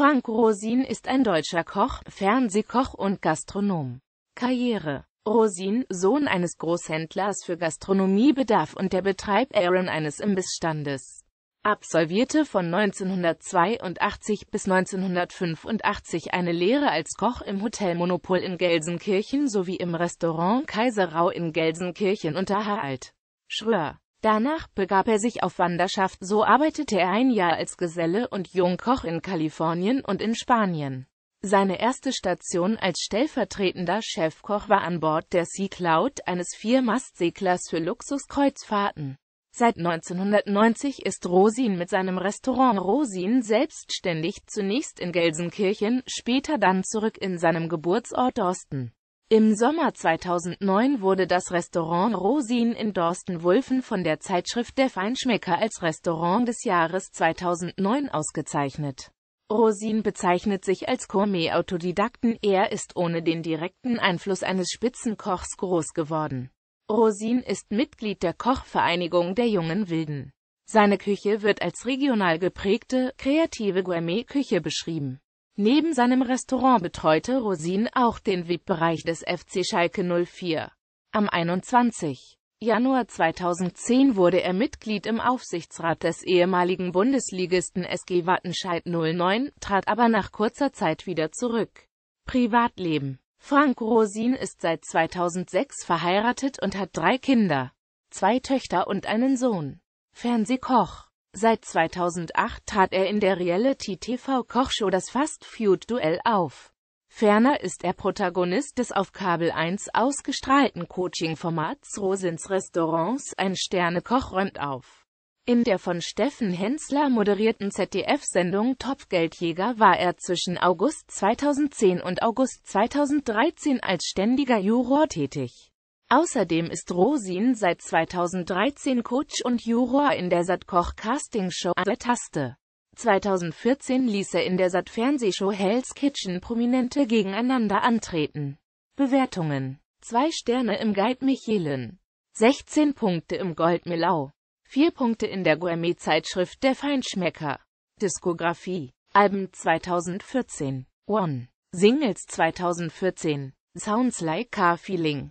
Frank Rosin ist ein deutscher Koch, Fernsehkoch und Gastronom. Karriere Rosin, Sohn eines Großhändlers für Gastronomiebedarf und der Betreib Aaron eines Imbissstandes, absolvierte von 1982 bis 1985 eine Lehre als Koch im Hotel Monopol in Gelsenkirchen sowie im Restaurant Kaiserau in Gelsenkirchen unter Harald Schröer. Danach begab er sich auf Wanderschaft, so arbeitete er ein Jahr als Geselle und Jungkoch in Kalifornien und in Spanien. Seine erste Station als stellvertretender Chefkoch war an Bord der Sea Cloud, eines Viermastseglers für Luxuskreuzfahrten. Seit 1990 ist Rosin mit seinem Restaurant Rosin selbstständig, zunächst in Gelsenkirchen, später dann zurück in seinem Geburtsort Osten. Im Sommer 2009 wurde das Restaurant Rosin in Dorsten-Wulfen von der Zeitschrift Der Feinschmecker als Restaurant des Jahres 2009 ausgezeichnet. Rosin bezeichnet sich als Gourmet-Autodidakten, er ist ohne den direkten Einfluss eines Spitzenkochs groß geworden. Rosin ist Mitglied der Kochvereinigung der jungen Wilden. Seine Küche wird als regional geprägte, kreative Gourmet-Küche beschrieben. Neben seinem Restaurant betreute Rosin auch den VIP-Bereich des FC Schalke 04. Am 21. Januar 2010 wurde er Mitglied im Aufsichtsrat des ehemaligen Bundesligisten SG Wattenscheid 09, trat aber nach kurzer Zeit wieder zurück. Privatleben Frank Rosin ist seit 2006 verheiratet und hat drei Kinder, zwei Töchter und einen Sohn. Fernsehkoch Seit 2008 trat er in der Reality-TV-Kochshow das Fast Food Duell auf. Ferner ist er Protagonist des auf Kabel 1 ausgestrahlten Coaching-Formats Rosins Restaurants, ein Sterne-Koch räumt auf. In der von Steffen Hensler moderierten ZDF-Sendung Topfgeldjäger war er zwischen August 2010 und August 2013 als ständiger Juror tätig Außerdem ist Rosin seit 2013 Coach und Juror in der Sat-Koch Castingshow an der Taste. 2014 ließ er in der Sat-Fernsehshow Hell's Kitchen Prominente gegeneinander antreten. Bewertungen Zwei Sterne im Guide Michelin, 16 Punkte im Gold Melau, 4 Punkte in der Gourmet-Zeitschrift Der Feinschmecker. Diskografie Alben 2014 One Singles 2014 Sounds Like Car Feeling